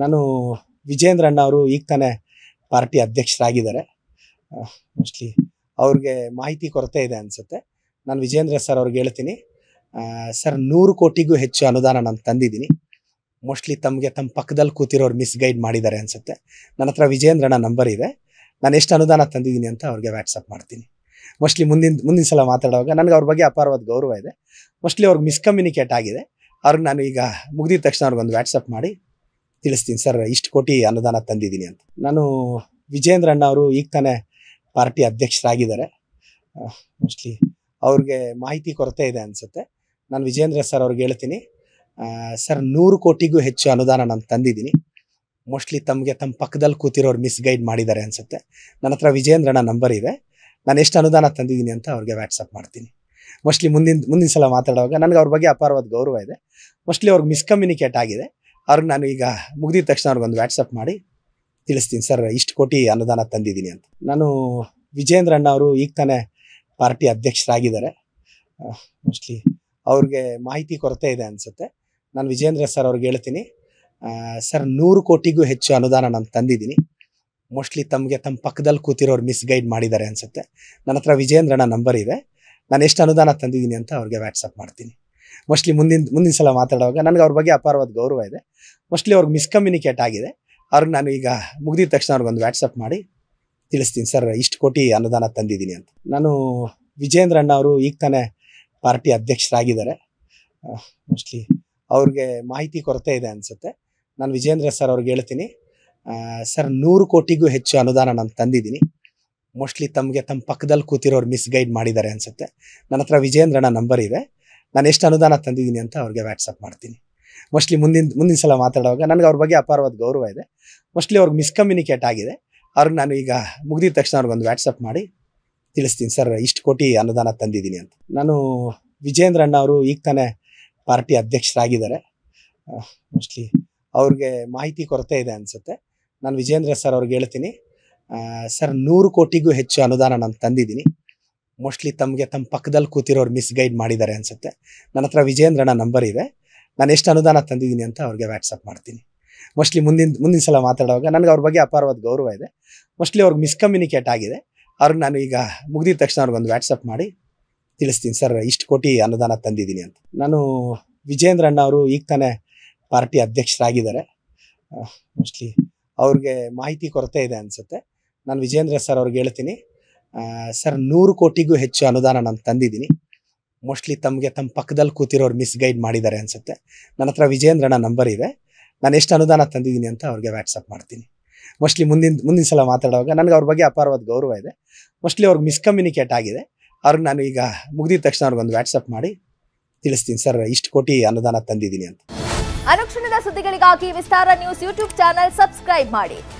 ನಾನು ವಿಜೇಂದ್ರ ಅಣ್ಣ ಅವರು ಈಗ ತಾನೇ ಪಾರ್ಟಿ ಅಧ್ಯಕ್ಷರಾಗಿದ್ದಾರೆ ಮೋಸ್ಟ್ಲಿ ಅವ್ರಿಗೆ ಮಾಹಿತಿ ಕೊರತೆ ಇದೆ ಅನಿಸುತ್ತೆ ನಾನು ವಿಜೇಂದ್ರ ಸರ್ ಅವ್ರಿಗೆ ಹೇಳ್ತೀನಿ ಸರ್ ನೂರು ಕೋಟಿಗೂ ಹೆಚ್ಚು ಅನುದಾನ ನಾನು ತಂದಿದ್ದೀನಿ ಮೋಸ್ಟ್ಲಿ ತಮಗೆ ತಮ್ಮ ಪಕ್ಕದಲ್ಲಿ ಕೂತಿರೋರು ಮಿಸ್ಗೈಡ್ ಮಾಡಿದ್ದಾರೆ ಅನಿಸುತ್ತೆ ನನ್ನ ಹತ್ರ ವಿಜೇಂದ್ರಣ್ಣ ನಂಬರ್ ಇದೆ ನಾನು ಎಷ್ಟು ಅನುದಾನ ತಂದಿದ್ದೀನಿ ಅಂತ ಅವ್ರಿಗೆ ವ್ಯಾಟ್ಸಪ್ ಮಾಡ್ತೀನಿ ಮೋಸ್ಟ್ಲಿ ಮುಂದಿನ ಮುಂದಿನ ಸಲ ಮಾತಾಡುವಾಗ ನನಗೆ ಅವ್ರ ಬಗ್ಗೆ ಅಪಾರವಾದ ಗೌರವ ಇದೆ ಮೋಸ್ಟ್ಲಿ ಅವ್ರಿಗೆ ಮಿಸ್ಕಮ್ಯುನಿಕೇಟ್ ಆಗಿದೆ ಅವ್ರಿಗೆ ನಾನು ಈಗ ಮುಗಿದ ತಕ್ಷಣ ಅವ್ರಿಗೊಂದು ವ್ಯಾಟ್ಸಪ್ ಮಾಡಿ ತಿಳಿಸ್ತೀನಿ ಸರ್ ಇಷ್ಟು ಕೋಟಿ ಅನುದಾನ ತಂದಿದ್ದೀನಿ ಅಂತ ನಾನು ವಿಜೇಂದ್ರ ಅಣ್ಣ ಅವರು ಈಗ ತಾನೇ ಪಾರ್ಟಿ ಅಧ್ಯಕ್ಷರಾಗಿದ್ದಾರೆ ಮೋಸ್ಟ್ಲಿ ಅವ್ರಿಗೆ ಮಾಹಿತಿ ಕೊರತೆ ಇದೆ ಅನಿಸುತ್ತೆ ನಾನು ವಿಜೇಂದ್ರ ಸರ್ ಅವ್ರಿಗೆ ಹೇಳ್ತೀನಿ ಸರ್ ನೂರು ಕೋಟಿಗೂ ಹೆಚ್ಚು ಅನುದಾನ ನಾನು ತಂದಿದ್ದೀನಿ ಮೋಸ್ಟ್ಲಿ ತಮಗೆ ತಮ್ಮ ಪಕ್ಕದಲ್ಲಿ ಕೂತಿರೋರು ಮಿಸ್ಗೈಡ್ ಮಾಡಿದ್ದಾರೆ ಅನಿಸುತ್ತೆ ನನ್ನ ಹತ್ರ ವಿಜೇಂದ್ರಣ್ಣ ನಂಬರ್ ಇದೆ ನಾನು ಎಷ್ಟು ಅನುದಾನ ತಂದಿದ್ದೀನಿ ಅಂತ ಅವ್ರಿಗೆ ವ್ಯಾಟ್ಸಪ್ ಮಾಡ್ತೀನಿ ಮೋಸ್ಟ್ಲಿ ಮುಂದಿನ ಮುಂದಿನ ಸಲ ಮಾತಾಡುವಾಗ ನನಗೆ ಅವ್ರ ಬಗ್ಗೆ ಅಪಾರವಾದ ಗೌರವ ಇದೆ ಮೋಸ್ಟ್ಲಿ ಅವ್ರಿಗೆ ಮಿಸ್ಕಮ್ಯುನಿಕೇಟ್ ಆಗಿದೆ ಅವ್ರಿಗೆ ನಾನು ಈಗ ಮುಗಿದಿದ ತಕ್ಷಣ ಅವ್ರಿಗೊಂದು ವ್ಯಾಟ್ಸಪ್ ಮಾಡಿ ತಿಳಿಸ್ತೀನಿ ಸರ್ ಇಷ್ಟು ಕೋಟಿ ಅನುದಾನ ತಂದಿದ್ದೀನಿ ಅಂತ ನಾನು ವಿಜೇಂದ್ರಣ್ಣ ಅಣ್ಣ ಅವರು ಈಗ ತಾನೇ ಪಾರ್ಟಿ ಅಧ್ಯಕ್ಷರಾಗಿದ್ದಾರೆ ಮೋಸ್ಟ್ಲಿ ಅವ್ರಿಗೆ ಮಾಹಿತಿ ಕೊರತೆ ಇದೆ ಅನಿಸುತ್ತೆ ನಾನು ವಿಜೇಂದ್ರ ಸರ್ ಅವ್ರಿಗೆ ಹೇಳ್ತೀನಿ ಸರ್ ನೂರು ಕೋಟಿಗೂ ಹೆಚ್ಚು ಅನುದಾನ ನಾನು ತಂದಿದ್ದೀನಿ ಮೋಸ್ಟ್ಲಿ ತಮಗೆ ತಮ್ಮ ಪಕ್ಕದಲ್ಲಿ ಕೂತಿರೋರು ಮಿಸ್ಗೈಡ್ ಮಾಡಿದ್ದಾರೆ ಅನಿಸುತ್ತೆ ನನ್ನ ಹತ್ರ ವಿಜೇಂದ್ರಣ್ಣ ನಂಬರ್ ಇದೆ ನಾನು ಎಷ್ಟು ಅನುದಾನ ತಂದಿದ್ದೀನಿ ಅಂತ ಅವ್ರಿಗೆ ವ್ಯಾಟ್ಸಪ್ ಮಾಡ್ತೀನಿ ಮೋಸ್ಟ್ಲಿ ಮುಂದಿನ ಮುಂದಿನ ಸಲ ಮಾತಾಡುವಾಗ ನನಗೆ ಅವ್ರ ಬಗ್ಗೆ ಅಪಾರವಾದ ಗೌರವ ಇದೆ ಮೋಸ್ಟ್ಲಿ ಅವ್ರಿಗೆ ಮಿಸ್ಕಮ್ಯುನಿಕೇಟ್ ಆಗಿದೆ ಅವ್ರಿಗೆ ನಾನು ಈಗ ಮುಗಿದಿದ ತಕ್ಷಣ ಅವ್ರಿಗೊಂದು ವ್ಯಾಟ್ಸಪ್ ಮಾಡಿ ತಿಳಿಸ್ತೀನಿ ಸರ್ ಇಷ್ಟು ಕೋಟಿ ಅನುದಾನ ತಂದಿದ್ದೀನಿ ಅಂತ ನಾನು ವಿಜೇಂದ್ರಣ್ಣ ಅವರು ಈಗ ತಾನೇ ಪಾರ್ಟಿ ಅಧ್ಯಕ್ಷರಾಗಿದ್ದಾರೆ ಮೋಸ್ಟ್ಲಿ ಅವ್ರಿಗೆ ಮಾಹಿತಿ ಕೊರತೆ ಇದೆ ಅನಿಸುತ್ತೆ ನಾನು ವಿಜೇಂದ್ರ ಸರ್ ಅವ್ರಿಗೆ ಹೇಳ್ತೀನಿ ಸರ್ ನೂರು ಕೋಟಿಗೂ ಹೆಚ್ಚು ಅನುದಾನ ನಾನು ತಂದಿದ್ದೀನಿ ಮೋಸ್ಟ್ಲಿ ತಮಗೆ ತಮ್ಮ ಪಕ್ಕದಲ್ಲಿ ಕೂತಿರೋರು ಮಿಸ್ಗೈಡ್ ಮಾಡಿದ್ದಾರೆ ಅನಿಸುತ್ತೆ ನನ್ನ ಹತ್ರ ವಿಜೇಂದ್ರಣ್ಣ ನಂಬರ್ ಇದೆ ನಾನು ಎಷ್ಟು ಅನುದಾನ ತಂದಿದ್ದೀನಿ ಅಂತ ಅವ್ರಿಗೆ ವ್ಯಾಟ್ಸಪ್ ಮಾಡ್ತೀನಿ ಮೋಸ್ಟ್ಲಿ ಮುಂದಿನ ಮುಂದಿನ ಸಲ ಮಾತಾಡುವಾಗ ನನಗೆ ಅವ್ರ ಬಗ್ಗೆ ಅಪಾರವಾದ ಗೌರವ ಇದೆ ಮೋಸ್ಟ್ಲಿ ಅವ್ರಿಗೆ ಮಿಸ್ಕಮ್ಯುನಿಕೇಟ್ ಆಗಿದೆ ಅವ್ರಿಗೆ ನಾನು ಈಗ ಮುಗಿದಿದ ತಕ್ಷಣ ಒಂದು ವ್ಯಾಟ್ಸಪ್ ಮಾಡಿ ತಿಳಿಸ್ತೀನಿ ಸರ್ ಇಷ್ಟು ಕೋಟಿ ಅನುದಾನ ತಂದಿದ್ದೀನಿ ಅಂತ ನಾನು ವಿಜೇಂದ್ರ ಅಣ್ಣ ಅವರು ಈಗ ತಾನೇ ಪಾರ್ಟಿ ಅಧ್ಯಕ್ಷರಾಗಿದ್ದಾರೆ ಮೋಸ್ಟ್ಲಿ ಅವ್ರಿಗೆ ಮಾಹಿತಿ ಕೊರತೆ ಇದೆ ಅನಿಸುತ್ತೆ ನಾನು ವಿಜೇಂದ್ರ ಸರ್ ಅವ್ರಿಗೆ ಹೇಳ್ತೀನಿ ಸರ್ ನೂರು ಕೋಟಿಗೂ ಹೆಚ್ಚು ಅನುದಾನ ನಾನು ತಂದಿದ್ದೀನಿ ಮೋಸ್ಟ್ಲಿ ತಮಗೆ ತಮ್ಮ ಪಕ್ಕದಲ್ಲಿ ಕೂತಿರೋರು ಮಿಸ್ಗೈಡ್ ಮಾಡಿದ್ದಾರೆ ಅನಿಸುತ್ತೆ ನನ್ನ ಹತ್ರ ವಿಜೇಂದ್ರಣ್ಣ ನಂಬರ್ ಇದೆ ನಾನು ಎಷ್ಟು ಅನುದಾನ ತಂದಿದ್ದೀನಿ ಅಂತ ಅವ್ರಿಗೆ ವ್ಯಾಟ್ಸಪ್ ಮಾಡ್ತೀನಿ ಮೋಸ್ಟ್ಲಿ ಮುಂದಿನ ಮುಂದಿನ ಸಲ ಮಾತಾಡುವಾಗ ನನಗೆ ಅವ್ರ ಬಗ್ಗೆ ಅಪಾರವಾದ ಗೌರವ ಇದೆ ಮೋಸ್ಟ್ಲಿ ಅವ್ರಿಗೆ ಮಿಸ್ಕಮ್ಯುನಿಕೇಟ್ ಆಗಿದೆ ಅವ್ರಿಗೆ ನಾನು ಈಗ ಮುಗಿದ ತಕ್ಷಣ ಅವ್ರಿಗೊಂದು ವ್ಯಾಟ್ಸಪ್ ಮಾಡಿ ತಿಳಿಸ್ತೀನಿ ಸರ್ ಇಷ್ಟು ಕೋಟಿ ಅನುದಾನ ತಂದಿದ್ದೀನಿ ಅಂತ ನಾನು ವಿಜೇಂದ್ರ ಅಣ್ಣ ಅವರು ಈಗ ತಾನೇ ಪಾರ್ಟಿ ಅಧ್ಯಕ್ಷರಾಗಿದ್ದಾರೆ ಮೋಸ್ಟ್ಲಿ ಅವ್ರಿಗೆ ಮಾಹಿತಿ ಕೊರತೆ ಇದೆ ಅನಿಸುತ್ತೆ ನಾನು ವಿಜೇಂದ್ರ ಸರ್ ಅವ್ರಿಗೆ ಹೇಳ್ತೀನಿ ಸರ್ ನೂರು ಕೋಟಿಗೂ ಹೆಚ್ಚು ಅನುದಾನ ನಾನು ತಂದಿದ್ದೀನಿ ಮೋಸ್ಟ್ಲಿ ತಮಗೆ ತಮ್ಮ ಪಕ್ಕದಲ್ಲಿ ಕೂತಿರೋರು ಮಿಸ್ಗೈಡ್ ಮಾಡಿದ್ದಾರೆ ಅನಿಸುತ್ತೆ ನನ್ನ ಹತ್ರ ವಿಜೇಂದ್ರನ ನಂಬರ್ ಇದೆ ನಾನು ಎಷ್ಟು ಅನುದಾನ ತಂದಿದ್ದೀನಿ ಅಂತ ಅವ್ರಿಗೆ ವ್ಯಾಟ್ಸಪ್ ಮಾಡ್ತೀನಿ ಮೋಸ್ಟ್ಲಿ ಮುಂದಿನ ಮುಂದಿನ ಸಲ ಮಾತಾಡುವಾಗ ನನಗೆ ಅವ್ರ ಬಗ್ಗೆ ಅಪಾರವಾದ ಗೌರವ ಇದೆ ಮೋಸ್ಟ್ಲಿ ಅವ್ರಿಗೆ ಮಿಸ್ಕಮ್ಯುನಿಕೇಟ್ ಆಗಿದೆ ಅವ್ರಿಗೆ ನಾನು ಈಗ ಮುಗಿದಿದ ತಕ್ಷಣ ಅವ್ರಿಗೊಂದು ವ್ಯಾಟ್ಸಪ್ ಮಾಡಿ ತಿಳಿಸ್ತೀನಿ ಸರ್ ಇಷ್ಟು ಕೋಟಿ ಅನುದಾನ ತಂದಿದ್ದೀನಿ ಅಂತ ಅನುಕ್ಷಣದ ಸುದ್ದಿಗಳಿಗಾಗಿ Vistara news YouTube channel subscribe ಮಾಡಿ